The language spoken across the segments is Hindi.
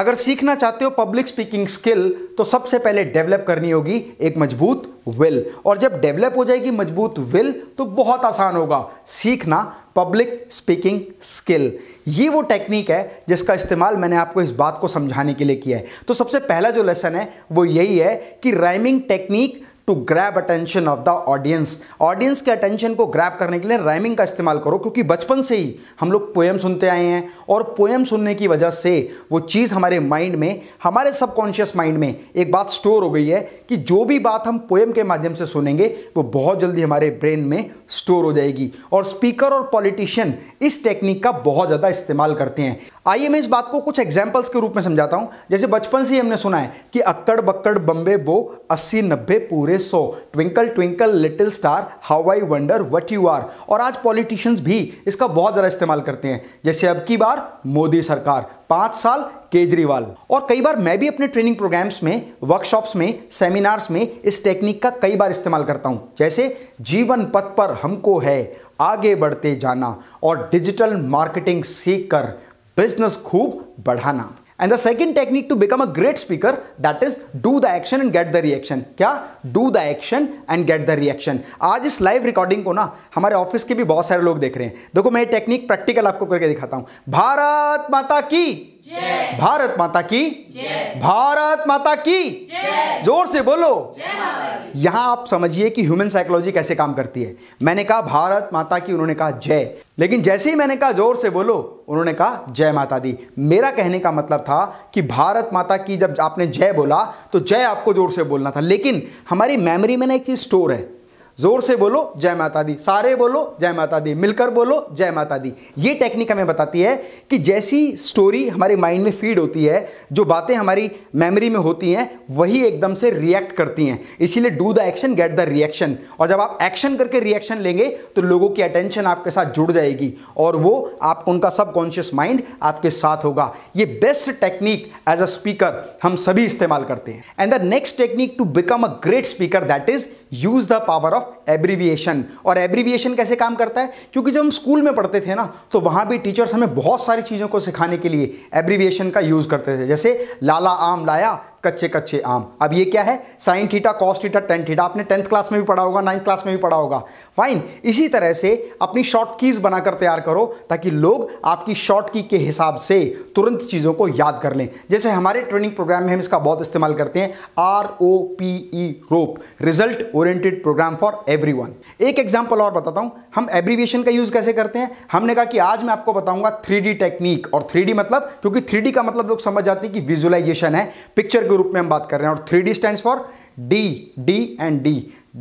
अगर सीखना चाहते हो पब्लिक स्पीकिंग स्किल तो सबसे पहले डेवलप करनी होगी एक मजबूत विल और जब डेवलप हो जाएगी मजबूत विल तो बहुत आसान होगा सीखना पब्लिक स्पीकिंग स्किल ये वो टेक्निक है जिसका इस्तेमाल मैंने आपको इस बात को समझाने के लिए किया है तो सबसे पहला जो लेसन है वो यही है कि rhyming technique to grab attention of the audience audience के अटेंशन को ग्रैब करने के लिए राइमिंग का इस्तेमाल करो क्योंकि बचपन से ही हम लोग पोएम सुनते आए हैं और पोएम सुनने की वजह से वो चीज़ हमारे माइंड में हमारे सबकॉन्शियस माइंड में एक बात स्टोर हो गई है कि जो भी बात हम पोएम के माध्यम से सुनेंगे वो बहुत जल्दी हमारे ब्रेन में स्टोर हो जाएगी और स्पीकर और पॉलिटिशियन इस टेक्निक का बहुत ज़्यादा इस्तेमाल करते हैं आइए मैं इस बात को कुछ एग्जाम्पल्स के रूप में समझाता हूँ जैसे बचपन से ही हमने सुना है कि अक्कड़ बक्कड़ बम्बे बो अस्सी नब्बे पूरे सौ twinkle twinkle little star how I wonder what you are और आज पॉलिटिशियंस भी इसका बहुत ज़्यादा इस्तेमाल करते हैं जैसे अब की बार मोदी सरकार पाँच साल केजरीवाल और कई बार मैं भी अपने ट्रेनिंग प्रोग्राम्स में वर्कशॉप्स में सेमिनार्स में इस टेक्निक का कई बार इस्तेमाल करता हूँ जैसे जीवन पथ पर हमको है आगे बढ़ते जाना और डिजिटल मार्केटिंग सीख कर बिजनेस खूब बढ़ाना And the second technique to become a great speaker that is do the action and get the reaction. क्या Do the action and get the reaction. आज इस लाइव रिकॉर्डिंग को ना हमारे ऑफिस के भी बहुत सारे लोग देख रहे हैं देखो मैं ये टेक्निक प्रैक्टिकल आपको करके दिखाता हूं भारत माता की भारत माता की भारत माता की जोर से बोलो यहां आप समझिए कि ह्यूमन साइकोलॉजी कैसे काम करती है मैंने कहा भारत माता की उन्होंने कहा जय लेकिन जैसे ही मैंने कहा जोर से बोलो उन्होंने कहा जय माता दी मेरा कहने का मतलब था कि भारत माता की जब आपने जय बोला तो जय आपको जोर से बोलना था लेकिन हमारी मेमोरी में ना एक चीज़ स्टोर है जोर से बोलो जय माता दी सारे बोलो जय माता दी मिलकर बोलो जय माता दी ये टेक्निक हमें बताती है कि जैसी स्टोरी हमारे माइंड में फीड होती है जो बातें हमारी मेमोरी में होती हैं वही एकदम से रिएक्ट करती हैं इसीलिए do the action get the reaction और जब आप एक्शन करके रिएक्शन लेंगे तो लोगों की अटेंशन आपके साथ जुड़ जाएगी और वो आप उनका सबकॉन्शियस माइंड आपके साथ होगा ये best technique as a speaker हम सभी इस्तेमाल करते हैं and the next technique to become a great speaker that is use the power of of abbreviation और एब्रीविएशन कैसे काम करता है क्योंकि जब हम स्कूल में पढ़ते थे ना तो वहाँ भी टीचर्स हमें बहुत सारी चीज़ों को सिखाने के लिए एब्रीविएशन का यूज़ करते थे जैसे लाला आम लाया कच्चे कच्चे आम अब ये क्या है sine theta cos theta tan theta आपने टेंथ क्लास में भी पढ़ा होगा नाइन्थ क्लास में भी पढ़ा होगा फाइन इसी तरह से अपनी शॉर्ट कीज बनाकर तैयार करो ताकि लोग आपकी शॉर्ट की के हिसाब से तुरंत चीज़ों को याद कर लें जैसे हमारे ट्रेनिंग प्रोग्राम में हम इसका बहुत इस्तेमाल करते हैं R O P E rope result oriented program for every एक एग्जाम्पल और बताता हूँ हम एब्रीविएशन का यूज़ कैसे करते हैं हमने कहा कि आज मैं आपको बताऊँगा थ्री टेक्निक और थ्री मतलब क्योंकि थ्री का मतलब लोग समझ जाते हैं कि विजुअलाइजेशन है पिक्चर के रूप में हम बात कर रहे हैं और three D stand for D D and D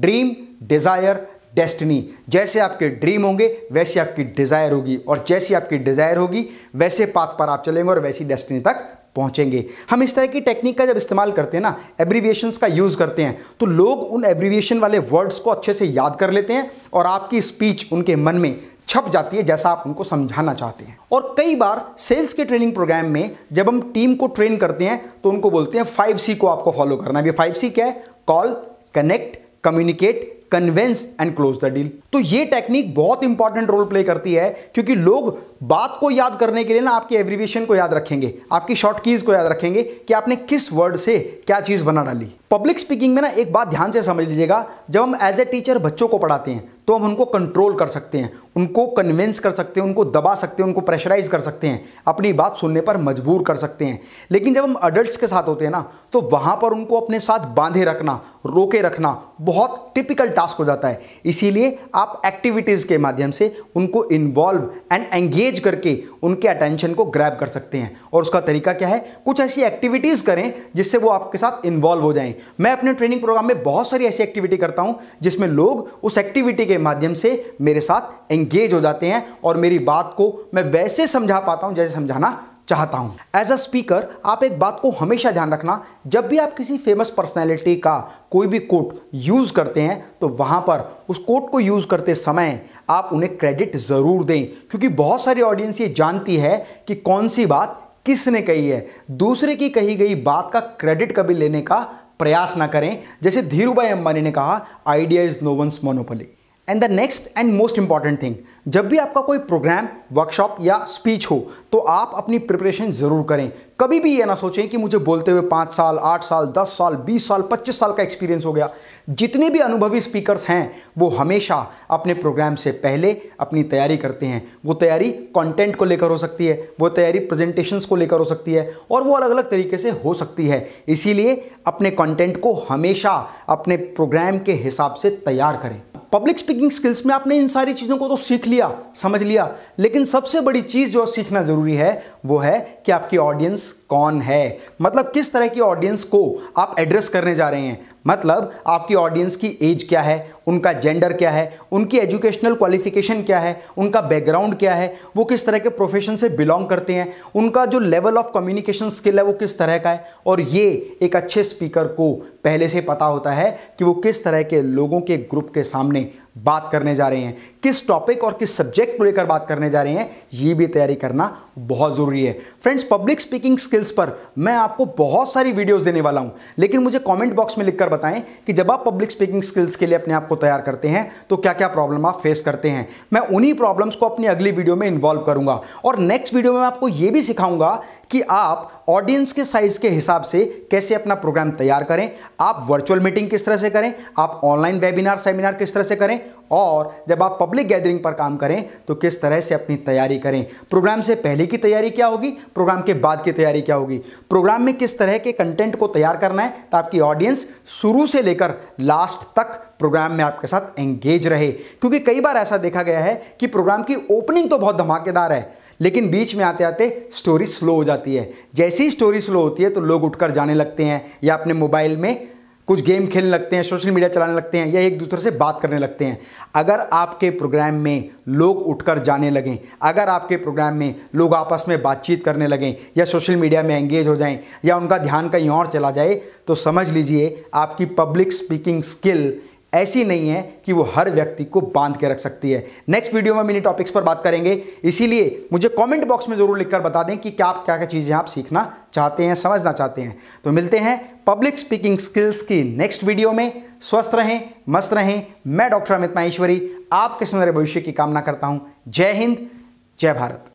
dream desire destiny जैसे आपके ड्रीम होंगे वैसे आपकी डिजायर होगी और जैसी आपकी डिजायर होगी वैसे पाथ पर आप चलेंगे और वैसी डेस्टिनी तक पहुंचेंगे हम इस तरह की टेक्निक का जब इस्तेमाल करते हैं ना एब्रीविएशन का यूज़ करते हैं तो लोग उन एब्रीविएशन वाले वर्ड्स को अच्छे से याद कर लेते हैं और आपकी स्पीच उनके मन में छप जाती है जैसा आप उनको समझाना चाहते हैं और कई बार सेल्स के ट्रेनिंग प्रोग्राम में जब हम टीम को ट्रेन करते हैं तो उनको बोलते हैं फाइव सी को आपको फॉलो करना है फाइव सी क्या है call connect communicate convince and close the deal तो ये टेक्निक बहुत इंपॉर्टेंट रोल प्ले करती है क्योंकि लोग बात को याद करने के लिए ना आपकी एवरीविएशन को याद रखेंगे आपकी शॉर्ट कीज को याद रखेंगे कि आपने किस वर्ड से क्या चीज़ बना डाली पब्लिक स्पीकिंग में ना एक बात ध्यान से समझ लीजिएगा जब हम एज ए टीचर बच्चों को पढ़ाते हैं तो हम उनको कंट्रोल कर सकते हैं उनको कन्विंस कर सकते हैं उनको दबा सकते हैं उनको प्रेशराइज कर सकते हैं अपनी बात सुनने पर मजबूर कर सकते हैं लेकिन जब हम अडल्ट के साथ होते हैं ना तो वहाँ पर उनको अपने साथ बांधे रखना रोके रखना बहुत टिपिकल टास्क हो जाता है इसीलिए आप एक्टिविटीज़ के माध्यम से उनको इन्वॉल्व एंड एंगेज एंगेज करके उनके अटेंशन को ग्रैब कर सकते हैं और उसका तरीका क्या है कुछ ऐसी एक्टिविटीज़ करें जिससे वो आपके साथ इन्वॉल्व हो जाएं मैं अपने ट्रेनिंग प्रोग्राम में बहुत सारी ऐसी एक्टिविटी करता हूं जिसमें लोग उस एक्टिविटी के माध्यम से मेरे साथ एंगेज हो जाते हैं और मेरी बात को मैं वैसे समझा पाता हूं जैसे समझाना चाहता हूँ एज अ स्पीकर आप एक बात को हमेशा ध्यान रखना जब भी आप किसी फेमस पर्सनैलिटी का कोई भी कोट यूज़ करते हैं तो वहाँ पर उस कोट को यूज़ करते समय आप उन्हें क्रेडिट ज़रूर दें क्योंकि बहुत सारी ऑडियंस ये जानती है कि कौन सी बात किसने कही है दूसरे की कही गई बात का क्रेडिट कभी लेने का प्रयास ना करें जैसे धीरूभाई अंबानी ने कहा idea is no one's monopoly and the next and most important thing जब भी आपका कोई प्रोग्राम वर्कशॉप या स्पीच हो तो आप अपनी प्रिपरेशन ज़रूर करें कभी भी ये ना सोचें कि मुझे बोलते हुए पाँच साल आठ साल दस साल बीस साल पच्चीस साल का एक्सपीरियंस हो गया जितने भी अनुभवी स्पीकर्स हैं वो हमेशा अपने प्रोग्राम से पहले अपनी तैयारी करते हैं वो तैयारी कंटेंट को लेकर हो सकती है वो तैयारी प्रेजेंटेशंस को लेकर हो सकती है और वो अलग अलग तरीके से हो सकती है इसीलिए अपने कंटेंट को हमेशा अपने प्रोग्राम के हिसाब से तैयार करें पब्लिक स्पीकिंग स्किल्स में आपने इन सारी चीज़ों को तो सीख लिया समझ लिया लेकिन सबसे बड़ी चीज़ जो सीखना ज़रूरी है वो है कि आपकी ऑडियंस कौन है मतलब किस तरह की ऑडियंस को आप एड्रेस करने जा रहे हैं मतलब आपकी ऑडियंस की एज क्या है उनका जेंडर क्या है उनकी एजुकेशनल क्वालिफिकेशन क्या है उनका बैकग्राउंड क्या है वो किस तरह के प्रोफेशन से बिलोंग करते हैं उनका जो लेवल ऑफ कम्युनिकेशन स्किल है वो किस तरह का है और ये एक अच्छे स्पीकर को पहले से पता होता है कि वो किस तरह के लोगों के ग्रुप के सामने बात करने जा रहे हैं किस टॉपिक और किस सब्जेक्ट को लेकर बात करने जा रहे हैं ये भी तैयारी करना बहुत ज़रूरी है फ्रेंड्स पब्लिक स्पीकिंग स्किल्स पर मैं आपको बहुत सारी वीडियोस देने वाला हूं लेकिन मुझे कमेंट बॉक्स में लिखकर बताएं कि जब आप पब्लिक स्पीकिंग स्किल्स के लिए अपने आप को को तैयार करते हैं तो क्या क्या प्रॉब्लम आप फेस करते हैं मैं उन्हीं प्रॉब्लम्स को अपनी अगली वीडियो में इन्वॉल्व करूंगा और नेक्स्ट वीडियो में मैं आपको यह भी सिखाऊंगा कि आप ऑडियंस के साइज के हिसाब से कैसे अपना प्रोग्राम तैयार करें आप वर्चुअल मीटिंग किस तरह से करें आप ऑनलाइन वेबिनार सेमिनार किस तरह से करें और जब आप पब्लिक गैदरिंग पर काम करें तो किस तरह से अपनी तैयारी करें प्रोग्राम से पहले की तैयारी क्या होगी प्रोग्राम के बाद की तैयारी क्या होगी प्रोग्राम में किस तरह के कंटेंट को तैयार करना है ताकि ऑडियंस शुरू से लेकर लास्ट तक प्रोग्राम में आपके साथ एंगेज रहे क्योंकि कई बार ऐसा देखा गया है कि प्रोग्राम की ओपनिंग तो बहुत धमाकेदार है लेकिन बीच में आते आते स्टोरी स्लो हो जाती है जैसे ही स्टोरी स्लो होती है तो लोग उठकर जाने लगते हैं या अपने मोबाइल में कुछ गेम खेलने लगते हैं सोशल मीडिया चलाने लगते हैं या एक दूसरे से बात करने लगते हैं अगर आपके प्रोग्राम में लोग उठकर जाने लगें अगर आपके प्रोग्राम में लोग आपस में बातचीत करने लगें या सोशल मीडिया में एंगेज हो जाएं या उनका ध्यान कहीं और चला जाए तो समझ लीजिए आपकी पब्लिक स्पीकिंग स्किल ऐसी नहीं है कि वो हर व्यक्ति को बांध के रख सकती है नेक्स्ट वीडियो में मिनी टॉपिक्स पर बात करेंगे इसीलिए मुझे कमेंट बॉक्स में ज़रूर लिखकर बता दें कि क्या आप क्या क्या चीज़ें आप सीखना चाहते हैं समझना चाहते हैं तो मिलते हैं पब्लिक स्पीकिंग स्किल्स की नेक्स्ट वीडियो में स्वस्थ रहें मस्त रहें मैं डॉक्टर अमित माहेश्वरी आपके सुंदर भविष्य की कामना करता हूँ जय हिंद जय भारत